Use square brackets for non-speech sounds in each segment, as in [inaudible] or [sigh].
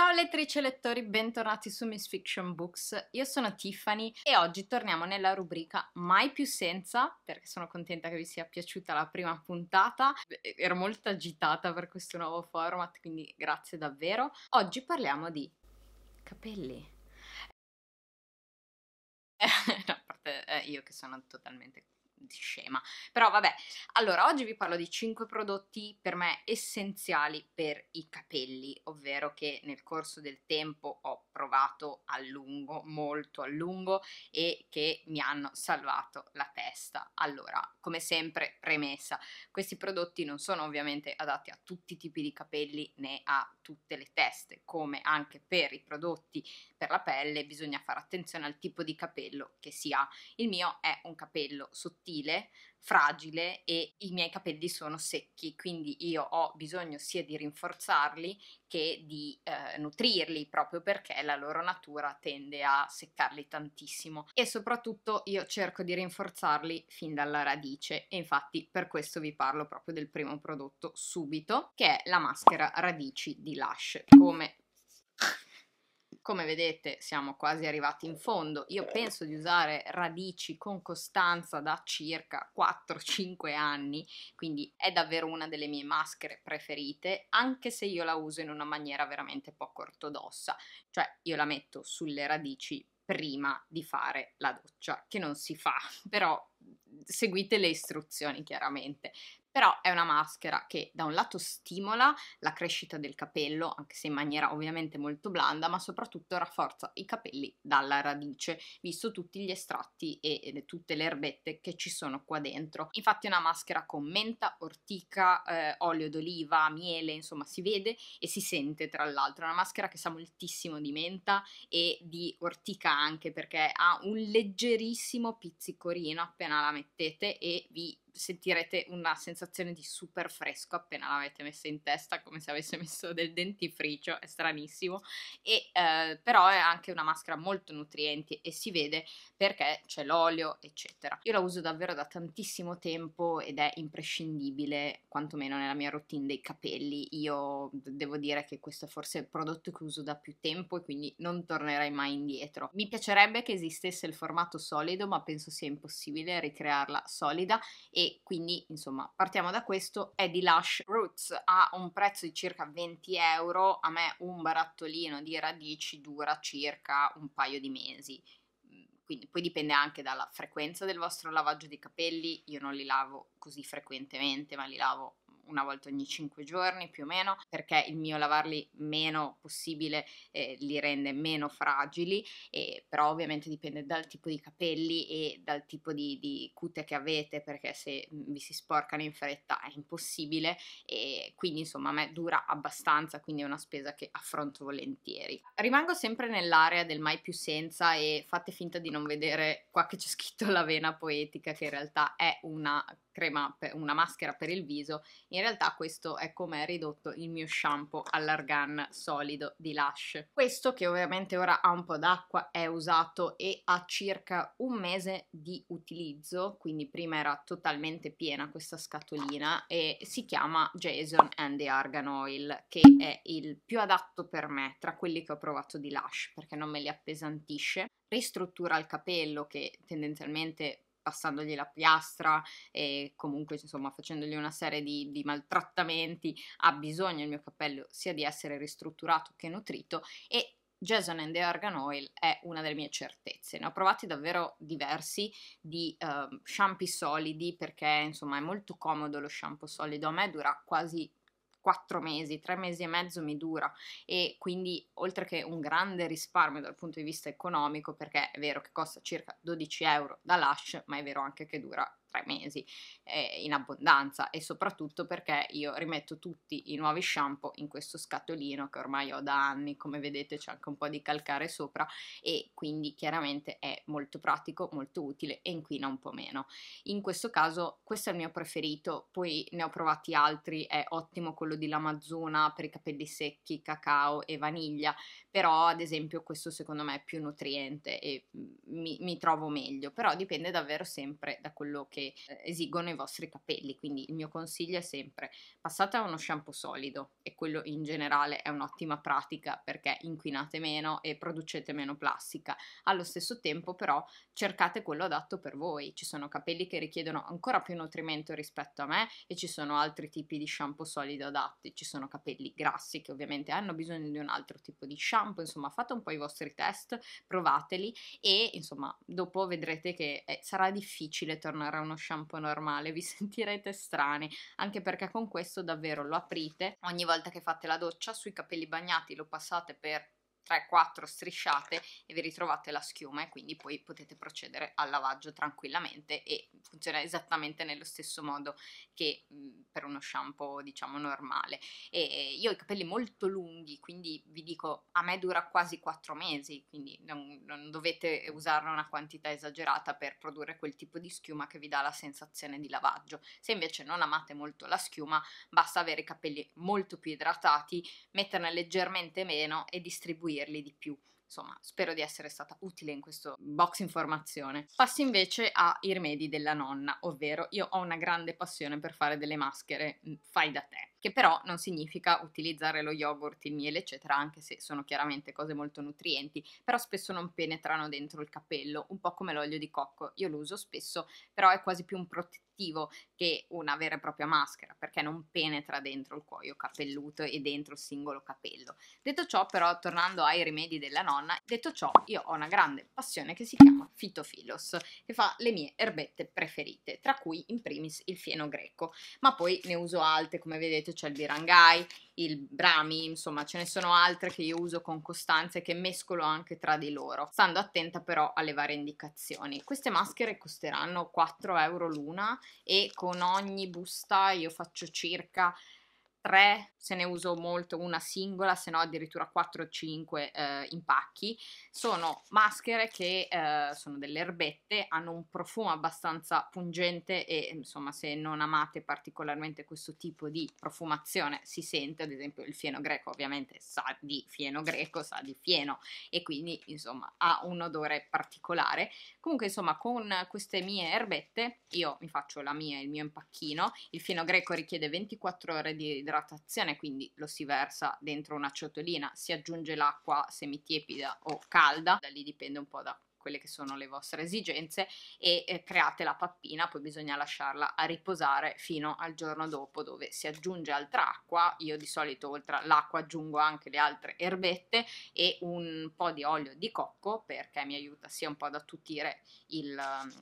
Ciao lettrici e lettori, bentornati su Miss Fiction Books. Io sono Tiffany e oggi torniamo nella rubrica Mai più senza, perché sono contenta che vi sia piaciuta la prima puntata. Eh, ero molto agitata per questo nuovo format, quindi grazie davvero. Oggi parliamo di capelli. [laughs] no, a parte eh, io che sono totalmente scema. Però vabbè, allora oggi vi parlo di 5 prodotti per me essenziali per i capelli, ovvero che nel corso del tempo ho provato a lungo, molto a lungo e che mi hanno salvato la testa. Allora, come sempre, premessa, questi prodotti non sono ovviamente adatti a tutti i tipi di capelli né a tutte le teste, come anche per i prodotti per la pelle bisogna fare attenzione al tipo di capello che si ha. Il mio è un capello sottile, fragile e i miei capelli sono secchi, quindi io ho bisogno sia di rinforzarli che di eh, nutrirli proprio perché la loro natura tende a seccarli tantissimo e soprattutto io cerco di rinforzarli fin dalla radice e infatti per questo vi parlo proprio del primo prodotto subito che è la maschera radici di Lush come come vedete siamo quasi arrivati in fondo, io penso di usare radici con costanza da circa 4-5 anni, quindi è davvero una delle mie maschere preferite, anche se io la uso in una maniera veramente poco ortodossa, cioè io la metto sulle radici prima di fare la doccia, che non si fa, [laughs] però seguite le istruzioni chiaramente però è una maschera che da un lato stimola la crescita del capello, anche se in maniera ovviamente molto blanda, ma soprattutto rafforza i capelli dalla radice, visto tutti gli estratti e, e tutte le erbette che ci sono qua dentro. Infatti è una maschera con menta, ortica, eh, olio d'oliva, miele, insomma si vede e si sente tra l'altro, è una maschera che sa moltissimo di menta e di ortica anche perché ha un leggerissimo pizzicorino appena la mettete e vi sentirete una sensazione di super fresco appena l'avete messa in testa, come se avesse messo del dentifricio, è stranissimo, e, eh, però è anche una maschera molto nutriente e si vede perché c'è l'olio, eccetera. Io la uso davvero da tantissimo tempo ed è imprescindibile, quantomeno nella mia routine dei capelli. Io devo dire che questo è forse il prodotto che uso da più tempo e quindi non tornerai mai indietro. Mi piacerebbe che esistesse il formato solido, ma penso sia impossibile ricrearla solida e quindi insomma partiamo da questo è di Lush Roots ha un prezzo di circa 20 euro a me un barattolino di radici dura circa un paio di mesi mm, quindi poi dipende anche dalla frequenza del vostro lavaggio dei capelli io non li lavo così frequentemente ma li lavo una volta ogni 5 giorni più o meno, perché il mio lavarli meno possibile eh, li rende meno fragili, e, però ovviamente dipende dal tipo di capelli e dal tipo di, di cute che avete, perché se mm, vi si sporcano in fretta è impossibile e quindi insomma a me dura abbastanza, quindi è una spesa che affronto volentieri. Rimango sempre nell'area del mai più senza e fate finta di non vedere qua che c'è scritto la [laughs] vena poetica che in realtà è una crema, per, una maschera per il viso, in realtà questo è come è ridotto il mio shampoo all'argan solido di Lush. Questo che ovviamente ora ha un po' d'acqua è usato e ha circa un mese di utilizzo, quindi prima era totalmente piena questa scatolina e si chiama Jason and the Argan Oil che è il più adatto per me tra quelli che ho provato di Lush perché non me li appesantisce, ristruttura il capello che tendenzialmente passandogli la piastra e comunque insomma facendogli una serie di, di maltrattamenti, ha bisogno il mio capello sia di essere ristrutturato che nutrito e Jason and the Argan Oil è una delle mie certezze. Ne ho provati davvero diversi di uh, shampoo solidi perché insomma è molto comodo lo shampoo solido. A me dura quasi quattro mesi, tre mesi e mezzo mi dura e quindi oltre che un grande risparmio dal punto di vista economico perché è vero che costa circa 12 euro da Lush ma è vero anche che dura tre mesi eh, in abbondanza e soprattutto perché io rimetto tutti i nuovi shampoo in questo scatolino che ormai ho da anni, come vedete c'è anche un po' di calcare sopra e quindi chiaramente è molto pratico, molto utile e inquina un po' meno. In questo caso questo è il mio preferito, poi ne ho provati altri, è ottimo quello di Lamazzuna per i capelli secchi, cacao e vaniglia, però ad esempio questo secondo me è più nutriente e mm, mi, mi trovo meglio, però dipende davvero sempre da quello che che eh, esigono i vostri capelli, quindi il mio consiglio è sempre passate a uno shampoo solido e quello in generale è un'ottima pratica perché inquinate meno e producete meno plastica. Allo stesso tempo però cercate quello adatto per voi, ci sono capelli che richiedono ancora più nutrimento rispetto a me e ci sono altri tipi di shampoo solido adatti, ci sono capelli grassi che ovviamente hanno bisogno di un altro tipo di shampoo, insomma fate un po' i vostri test, provateli e insomma dopo vedrete che eh, sarà difficile tornare a un uno shampoo normale, vi [laughs] sentirete strani, anche perché con questo davvero lo aprite, ogni volta che fate la doccia sui capelli bagnati lo passate per 3-4 strisciate e vi ritrovate la schiuma e quindi poi potete procedere al lavaggio tranquillamente e funziona esattamente nello stesso modo che mh, mhmm, per uno shampoo diciamo normale e io ho i capelli molto lunghi quindi vi dico a me dura quasi 4 mesi quindi non, non dovete usarne una quantità esagerata per produrre quel tipo di schiuma che vi dà la sensazione di lavaggio se invece non amate molto la schiuma basta avere i capelli molto più idratati metterne leggermente meno e distribuire dirli di più. Insomma, spero di essere stata utile in questo box informazione. Passo invece ai rimedi della nonna, ovvero io ho una grande passione per fare delle maschere mm, fai da te, che però non significa utilizzare lo yogurt, il miele, eccetera, anche se sono chiaramente cose molto nutrienti, però spesso non penetrano dentro il capello, un po' come l'olio di cocco. Io lo uso spesso, però è quasi più un protettivo protettivo che una vera e propria maschera, perché non penetra dentro il cuoio capelluto e dentro il singolo capello. Detto ciò, però, tornando ai rimedi della nonna, detto ciò, io ho una grande passione che si chiama Fitofilos, che fa le mie erbette preferite, tra cui in primis il fieno greco, ma poi ne uso altre, come vedete c'è il birangai, il brami, insomma ce ne sono altre che io uso con costanza e che mescolo anche tra di loro, stando attenta però alle varie indicazioni. Queste maschere costeranno 4 euro l'una e con ogni busta io faccio circa 3, se ne uso molto una singola, se no addirittura 4 o 5 eh, impacchi. Sono maschere che eh, sono delle erbette, hanno un profumo abbastanza pungente e insomma se non amate particolarmente questo tipo di profumazione si sente, ad esempio il fieno greco ovviamente sa di fieno greco, sa di fieno e quindi insomma ha un odore particolare. Comunque insomma con queste mie erbette io mi faccio la mia, il mio impacchino, il fieno greco richiede 24 ore di idratazione idratazione, quindi lo si versa dentro una ciotolina, si aggiunge l'acqua semitiepida o calda, da lì dipende un po' da quelle che sono le vostre esigenze e eh, create la pappina, poi bisogna lasciarla a riposare fino al giorno dopo dove si aggiunge altra acqua, io di solito oltre all'acqua aggiungo anche le altre erbette e un po' di olio di cocco perché mi aiuta sia un po' ad attutire il,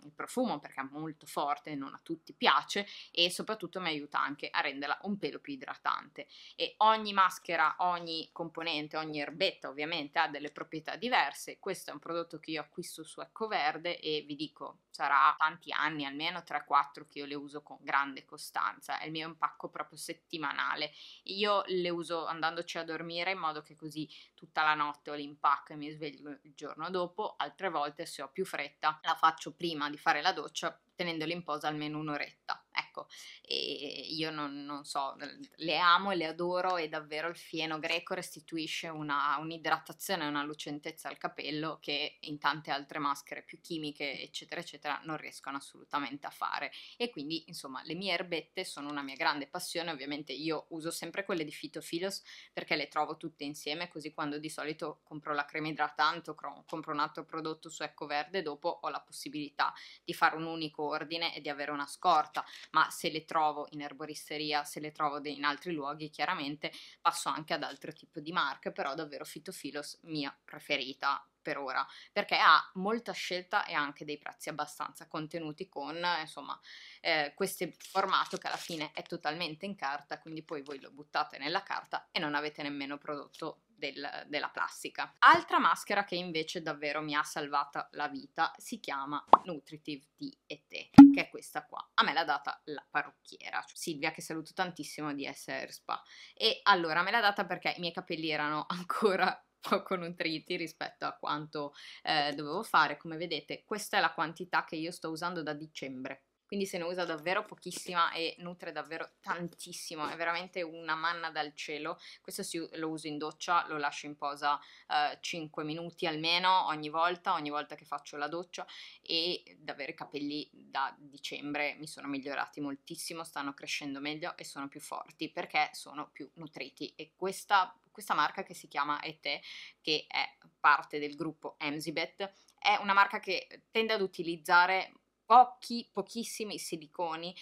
il profumo perché è molto forte, non a tutti piace e soprattutto mi aiuta anche a renderla un pelo più idratante e ogni maschera, ogni componente, ogni erbetta ovviamente ha delle proprietà diverse, questo è un prodotto che io acquisto acquisto su Ecco Verde e vi dico, sarà tanti anni, almeno 3-4 che io le uso con grande costanza, è il mio impacco proprio settimanale. Io le uso andandoci a dormire in modo che così tutta la notte ho l'impacco e mi sveglio il giorno dopo, altre volte se ho più fretta la faccio prima di fare la doccia tenendole in posa almeno un'oretta greco e io non, non so, le amo e le adoro e davvero il fieno greco restituisce una, un'idratazione e una lucentezza al capello che in tante altre maschere più chimiche eccetera eccetera non riescono assolutamente a fare e quindi insomma le mie erbette sono una mia grande passione, ovviamente io uso sempre quelle di Phytophilos perché le trovo tutte insieme così quando di solito compro la crema idratante o compro un altro prodotto su Ecco Verde dopo ho la possibilità di fare un unico ordine e di avere una scorta, ma se le trovo in erboristeria, se le trovo in altri luoghi, chiaramente passo anche ad altro tipo di marche, però davvero Fitofilos mia preferita per ora, perché ha molta scelta e anche dei prezzi abbastanza contenuti con insomma eh, questo formato che alla fine è totalmente in carta, quindi poi voi lo buttate nella carta e non avete nemmeno prodotto del, della plastica. Altra maschera che invece davvero mi ha salvata la vita si chiama Nutritive di E.T., che è questa qua. A me l'ha data la parrucchiera, Silvia, che saluto tantissimo di SR Spa. E allora me l'ha data perché i miei capelli erano [laughs] ancora poco nutriti rispetto a quanto eh, dovevo fare. Come vedete questa è la quantità che io sto usando da dicembre quindi se ne usa davvero pochissima e nutre davvero tantissimo, è veramente una manna dal cielo, questo si, lo uso in doccia, lo lascio in posa eh, 5 minuti almeno ogni volta, ogni volta che faccio la doccia e davvero i capelli da dicembre mi sono migliorati moltissimo, stanno crescendo meglio e sono più forti perché sono più nutriti e questa questa marca che si chiama ETE, che è parte del gruppo Emsibet, è una marca che tende ad utilizzare pochi, pochissimi siliconi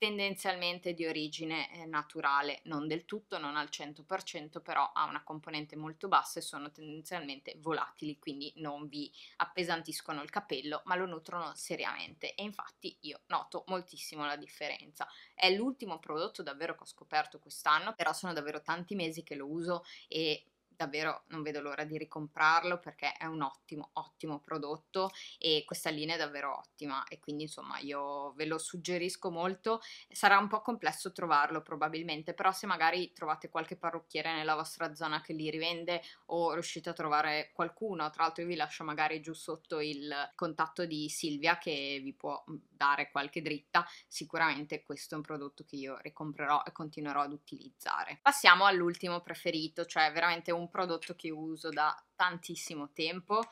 tendenzialmente di origine eh, naturale, non del tutto, non al 100%, però ha una componente molto bassa e sono tendenzialmente volatili, quindi non vi appesantiscono il capello, ma lo nutrono seriamente e infatti io noto moltissimo la differenza. È l'ultimo prodotto davvero che ho scoperto quest'anno, però sono davvero tanti mesi che lo uso e davvero non vedo l'ora di ricomprarlo perché è un ottimo, ottimo prodotto e questa linea è davvero ottima e quindi insomma io ve lo suggerisco molto, sarà un po' complesso trovarlo probabilmente, però se magari trovate qualche parrucchiere nella vostra zona che li rivende o riuscite a trovare qualcuno, tra l'altro io vi lascio magari giù sotto il contatto di Silvia che vi può mhmm, dare qualche dritta, sicuramente questo è un prodotto che io ricomprerò e continuerò ad utilizzare. Passiamo all'ultimo preferito, cioè veramente un prodotto che uso da tantissimo tempo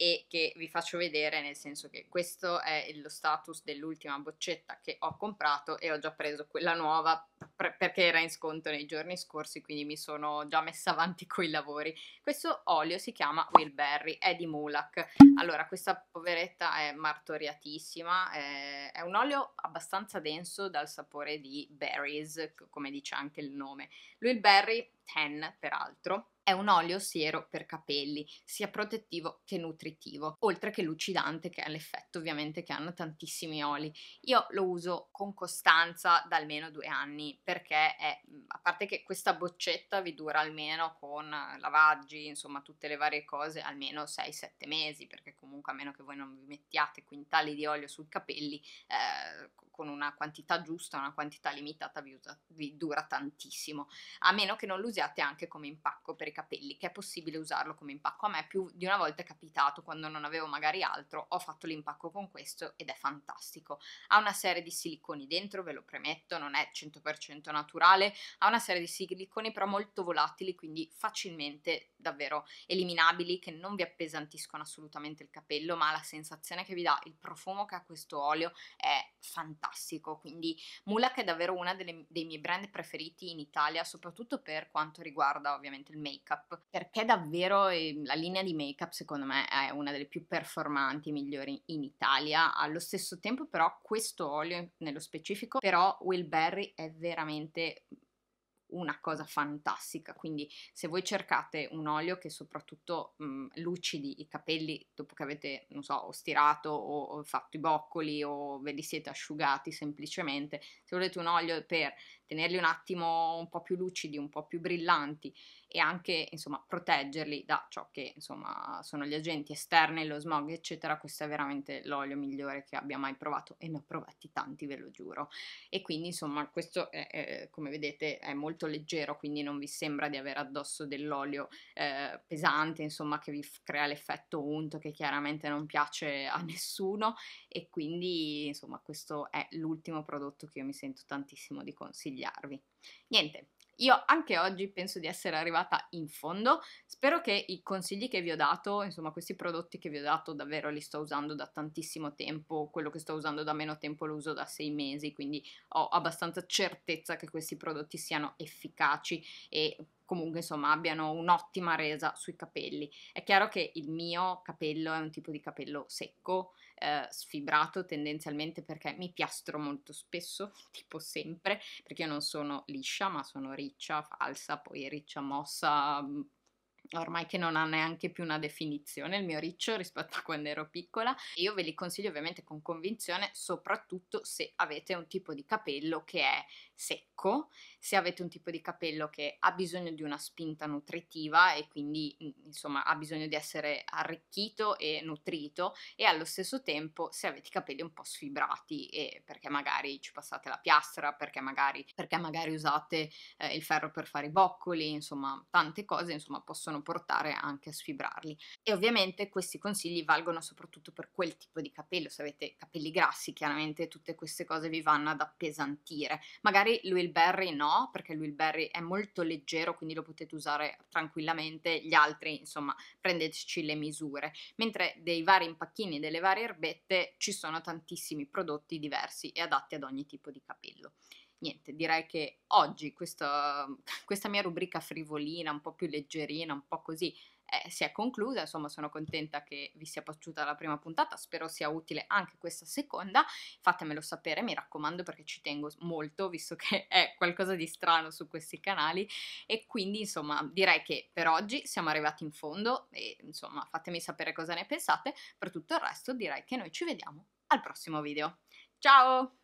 e che vi faccio vedere nel senso che questo è lo status dell'ultima boccetta che ho comprato e ho già preso quella nuova pre- perché era in sconto nei giorni scorsi quindi mi sono già messa avanti [laughs] con i lavori questo olio si chiama Wilberry è di Mulak allora questa poveretta è martoriatissima è, è un olio abbastanza denso dal sapore di berries come dice anche il nome Wilberry 10 peraltro è un olio siero per capelli, sia protettivo che nutritivo, oltre che lucidante che è l'effetto ovviamente che hanno tantissimi oli. Io lo uso con costanza da almeno due anni perché è, a parte che questa boccetta vi dura almeno con lavaggi, insomma tutte le varie cose, almeno 6-7 mesi perché comunque a meno che voi non vi mettiate quintali di olio sui capelli, eh, con una quantità giusta, una quantità limitata vi, usa, vi dura tantissimo, a meno che non lo usiate anche come impacco per i capelli, che è possibile usarlo come impacco. A me più di una volta è capitato quando non avevo magari altro, ho fatto l'impacco con questo ed è fantastico. Ha una serie di siliconi dentro, ve lo premetto, non è 100% naturale, ha una serie di siliconi però molto volatili, quindi facilmente davvero eliminabili che non vi appesantiscono assolutamente il capello, ma la sensazione che vi dà il profumo che ha questo olio è fantastico, quindi Mulak è davvero uno dei miei brand preferiti in Italia, soprattutto per quanto riguarda ovviamente il make-up, perché davvero ehm, la linea di make-up secondo me è una delle più performanti e migliori in Italia, allo stesso tempo però questo olio nello specifico, però Will Berry è veramente una cosa fantastica, quindi se voi cercate un olio che soprattutto mh, mhmm, lucidi i capelli dopo che avete, non so, o stirato o, o fatto i boccoli o ve li siete asciugati semplicemente, se volete un olio per tenerli un attimo un po' più lucidi, un po' più brillanti e anche insomma proteggerli da ciò che insomma sono gli agenti esterni, lo smog eccetera, questo è veramente l'olio migliore che abbia mai provato e ne ho provati tanti ve lo giuro e quindi insomma questo è, è, come vedete è molto leggero quindi non vi sembra di avere addosso dell'olio eh, pesante insomma che vi crea l'effetto unto che chiaramente non piace a nessuno e quindi insomma questo è l'ultimo prodotto che io mi sento tantissimo di consigliare consigliarvi. Niente, io anche oggi penso di essere arrivata in fondo, spero che i consigli che vi ho dato, insomma questi prodotti che vi ho dato davvero li sto usando da tantissimo tempo, quello che sto usando da meno tempo lo uso da sei mesi, quindi ho abbastanza certezza che questi prodotti siano efficaci e comunque insomma abbiano un'ottima resa sui capelli. È chiaro che il mio capello è un tipo di capello secco, eh, sfibrato tendenzialmente perché mi piastro molto spesso, [laughs] tipo sempre, perché io non sono liscia ma sono riccia, falsa, poi riccia mossa, mm, ormai che non ha neanche più una definizione, il mio riccio rispetto a quando ero piccola. Io ve li consiglio ovviamente con convinzione, soprattutto se avete un tipo di capello che è secco, se avete un tipo di capello che ha bisogno di una spinta nutritiva e quindi insomma ha bisogno di essere arricchito e nutrito e allo stesso tempo se avete i capelli un po' sfibrati e perché magari ci passate la piastra, perché magari, perché magari usate eh, il ferro per fare i boccoli, insomma tante cose insomma possono possono portare anche a sfibrarli. E ovviamente questi consigli valgono soprattutto per quel tipo di capello, se avete capelli grassi chiaramente tutte queste cose vi vanno ad appesantire. Magari l'Wilberry no, perché l'Wilberry è molto leggero, quindi lo potete usare tranquillamente, gli altri insomma prendeteci le misure. Mentre dei vari impacchini, e delle varie erbette ci sono tantissimi prodotti diversi e adatti ad ogni tipo di capello niente, direi che oggi questa, [laughs] questa mia rubrica frivolina, un po' più leggerina, un po' così, eh, si è conclusa, insomma sono contenta che vi sia piaciuta la prima puntata, spero sia utile anche questa seconda, fatemelo sapere, mi raccomando perché ci tengo molto, visto che [laughs] è qualcosa di strano su questi canali e quindi insomma direi che per oggi siamo arrivati in fondo e insomma fatemi sapere cosa ne pensate, per tutto il resto direi che noi ci vediamo al prossimo video. Ciao!